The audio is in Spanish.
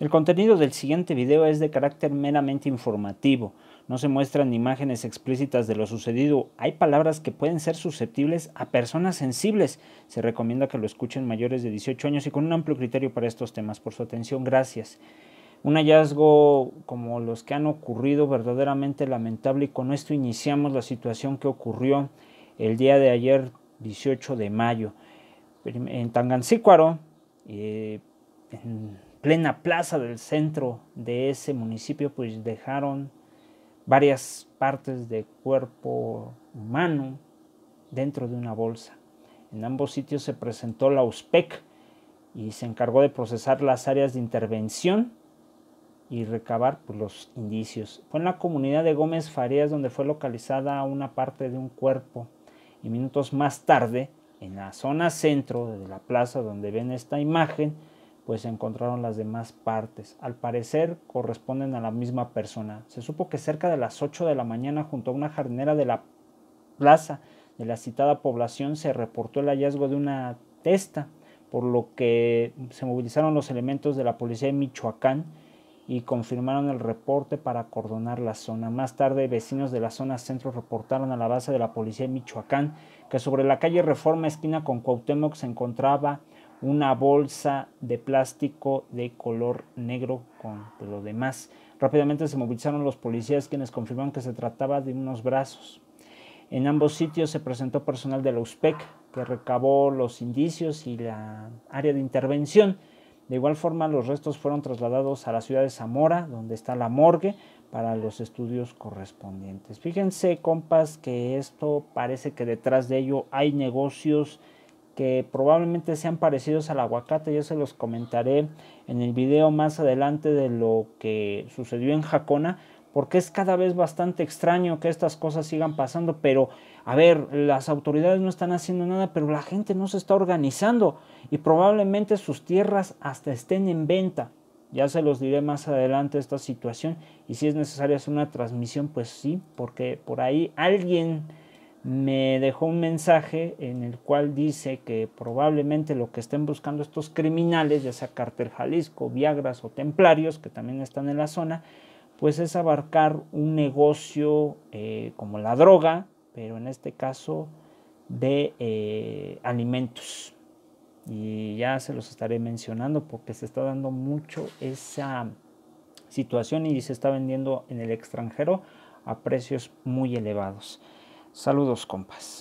El contenido del siguiente video es de carácter meramente informativo. No se muestran imágenes explícitas de lo sucedido. Hay palabras que pueden ser susceptibles a personas sensibles. Se recomienda que lo escuchen mayores de 18 años y con un amplio criterio para estos temas. Por su atención, gracias. Un hallazgo como los que han ocurrido verdaderamente lamentable y con esto iniciamos la situación que ocurrió el día de ayer 18 de mayo en Tangancícuaro. Eh, en plena plaza del centro de ese municipio, pues dejaron varias partes de cuerpo humano dentro de una bolsa. En ambos sitios se presentó la USPEC y se encargó de procesar las áreas de intervención y recabar pues, los indicios. Fue en la comunidad de Gómez Farías donde fue localizada una parte de un cuerpo y minutos más tarde, en la zona centro de la plaza donde ven esta imagen, pues se encontraron las demás partes. Al parecer corresponden a la misma persona. Se supo que cerca de las 8 de la mañana junto a una jardinera de la plaza de la citada población se reportó el hallazgo de una testa, por lo que se movilizaron los elementos de la policía de Michoacán y confirmaron el reporte para acordonar la zona. Más tarde, vecinos de la zona centro reportaron a la base de la policía de Michoacán que sobre la calle Reforma esquina con Cuauhtémoc se encontraba una bolsa de plástico de color negro con lo demás. Rápidamente se movilizaron los policías quienes confirmaron que se trataba de unos brazos. En ambos sitios se presentó personal de la USPEC que recabó los indicios y la área de intervención. De igual forma, los restos fueron trasladados a la ciudad de Zamora, donde está la morgue, para los estudios correspondientes. Fíjense, compas, que esto parece que detrás de ello hay negocios que probablemente sean parecidos al aguacate, ya se los comentaré en el video más adelante de lo que sucedió en Jacona, porque es cada vez bastante extraño que estas cosas sigan pasando, pero a ver, las autoridades no están haciendo nada, pero la gente no se está organizando y probablemente sus tierras hasta estén en venta. Ya se los diré más adelante esta situación y si es necesaria hacer una transmisión, pues sí, porque por ahí alguien me dejó un mensaje en el cual dice que probablemente lo que estén buscando estos criminales, ya sea Cartel Jalisco, Viagras o Templarios, que también están en la zona, pues es abarcar un negocio eh, como la droga, pero en este caso de eh, alimentos. Y ya se los estaré mencionando porque se está dando mucho esa situación y se está vendiendo en el extranjero a precios muy elevados. Saludos, compas.